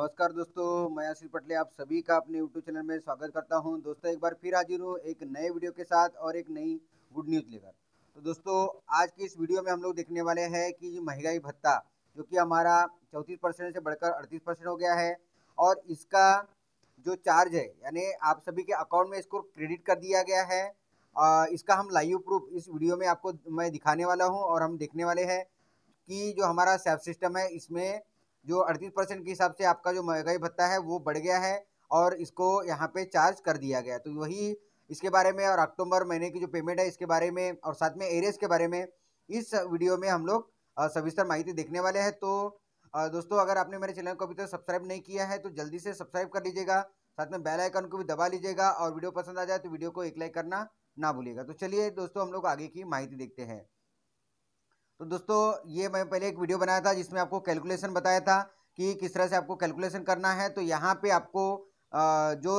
नमस्कार दोस्तों मैं आशीष पटले आप सभी का अपने यूट्यूब चैनल में स्वागत करता हूं दोस्तों एक बार फिर हाजिर हूं एक नए वीडियो के साथ और एक नई गुड न्यूज़ लेकर तो दोस्तों आज की इस वीडियो में हम लोग देखने वाले हैं कि महंगाई भत्ता जो कि हमारा चौंतीस परसेंट से बढ़कर अड़तीस परसेंट हो गया है और इसका जो चार्ज है यानी आप सभी के अकाउंट में इसको क्रेडिट कर दिया गया है आ, इसका हम लाइव प्रूफ इस वीडियो में आपको मैं दिखाने वाला हूँ और हम देखने वाले हैं कि जो हमारा सेफ सिस्टम है इसमें जो अड़तीस परसेंट के हिसाब से आपका जो महंगाई भत्ता है वो बढ़ गया है और इसको यहाँ पे चार्ज कर दिया गया तो वही इसके बारे में और अक्टूबर महीने की जो पेमेंट है इसके बारे में और साथ में एरियस के बारे में इस वीडियो में हम लोग सविस्तर माहिती देखने वाले हैं तो दोस्तों अगर आपने मेरे चैनल को अभी तक तो सब्सक्राइब नहीं किया है तो जल्दी से सब्सक्राइब कर लीजिएगा साथ में बेल आइकन को भी दबा लीजिएगा और वीडियो पसंद आ जाए तो वीडियो को एक लाइक करना ना भूलिएगा तो चलिए दोस्तों हम लोग आगे की माहिती देखते हैं तो दोस्तों ये मैं पहले एक वीडियो बनाया था जिसमें आपको कैलकुलेशन बताया था कि किस तरह से आपको कैलकुलेशन करना है तो यहाँ पे आपको जो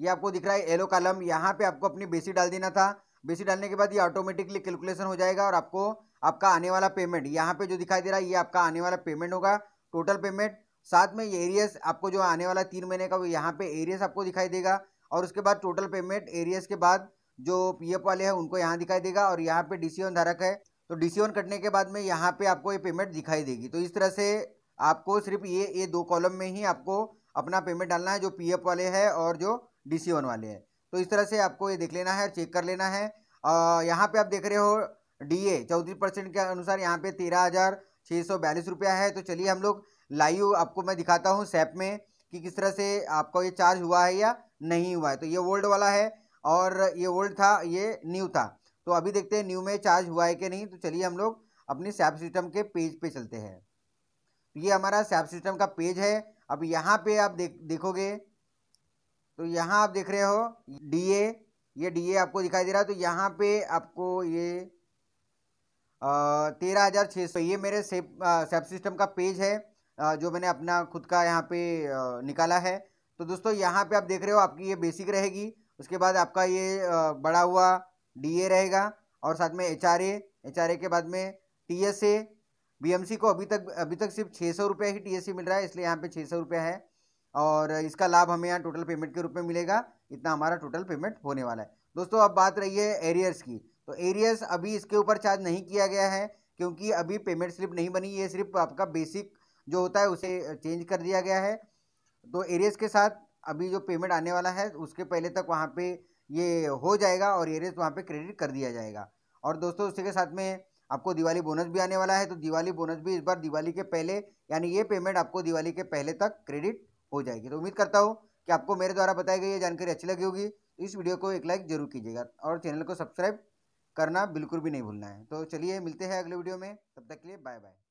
ये आपको दिख रहा है येलो कॉलम यहाँ पे आपको अपनी बेसी डाल देना था बेसी डालने के बाद ये ऑटोमेटिकली कैलकुलेशन हो जाएगा और आपको आपका आने वाला पेमेंट यहाँ पे जो दिखाई दे रहा है ये आपका आने वाला पेमेंट होगा टोटल पेमेंट साथ में ये एरियस आपको जो आने वाला तीन महीने का वो यहाँ पे एरियस आपको दिखाई देगा और उसके बाद टोटल पेमेंट एरियस के बाद जो पी वाले हैं उनको यहाँ दिखाई देगा और यहाँ पे डी धारक है तो डी सी कटने के बाद में यहाँ पे आपको ये पेमेंट दिखाई देगी तो इस तरह से आपको सिर्फ ये ये दो कॉलम में ही आपको अपना पेमेंट डालना है जो पी एफ वाले है और जो डी सी वाले हैं तो इस तरह से आपको ये देख लेना है और चेक कर लेना है यहाँ पे आप देख रहे हो डी ए चौतीस परसेंट के अनुसार यहाँ पे तेरह हज़ार छः सौ बयालीस रुपया है तो चलिए हम लोग लाइव आपको मैं दिखाता हूँ सैप में कि किस तरह से आपका ये चार्ज हुआ है या नहीं हुआ है तो ये ओल्ड वाला है और ये ओल्ड था ये न्यू था तो अभी देखते हैं न्यू में चार्ज हुआ है कि नहीं तो चलिए हम लोग अपनी सैप सिस्टम के पेज पे चलते हैं तो ये हमारा सैप सिस्टम का पेज है अब यहाँ पे आप देख देखोगे तो यहाँ आप देख रहे हो डी ए ये डी ए आपको दिखाई दे रहा है तो यहाँ पे आपको ये तेरह हज़ार छः सौ तो ये मेरे सेप सेप सिस्टम का पेज है आ, जो मैंने अपना खुद का यहाँ पे आ, निकाला है तो दोस्तों यहाँ पे आप देख रहे हो आपकी ये बेसिक रहेगी उसके बाद आपका ये आ, बड़ा हुआ डी रहेगा और साथ में एच आर के बाद में टी एस बीएमसी को अभी तक अभी तक सिर्फ छः सौ रुपये ही टीएससी मिल रहा है इसलिए यहाँ पे छः सौ रुपये है और इसका लाभ हमें यहाँ टोटल पेमेंट के रूप में मिलेगा इतना हमारा टोटल पेमेंट होने वाला है दोस्तों अब बात रही है एरियर्स की तो एरियर्स अभी इसके ऊपर चार्ज नहीं किया गया है क्योंकि अभी पेमेंट स्लिप नहीं बनी ये सिर्फ आपका बेसिक जो होता है उसे चेंज कर दिया गया है तो एरियस के साथ अभी जो पेमेंट आने वाला है उसके पहले तक वहाँ पर ये हो जाएगा और रेस वहाँ पे क्रेडिट कर दिया जाएगा और दोस्तों उसी के साथ में आपको दिवाली बोनस भी आने वाला है तो दिवाली बोनस भी इस बार दिवाली के पहले यानी ये पेमेंट आपको दिवाली के पहले तक क्रेडिट हो जाएगी तो उम्मीद करता हूँ कि आपको मेरे द्वारा बताई गई ये जानकारी अच्छी लगी होगी तो इस वीडियो को एक लाइक जरूर कीजिएगा और चैनल को सब्सक्राइब करना बिल्कुल भी नहीं भूलना है तो चलिए मिलते हैं अगले वीडियो में तब तक के लिए बाय बाय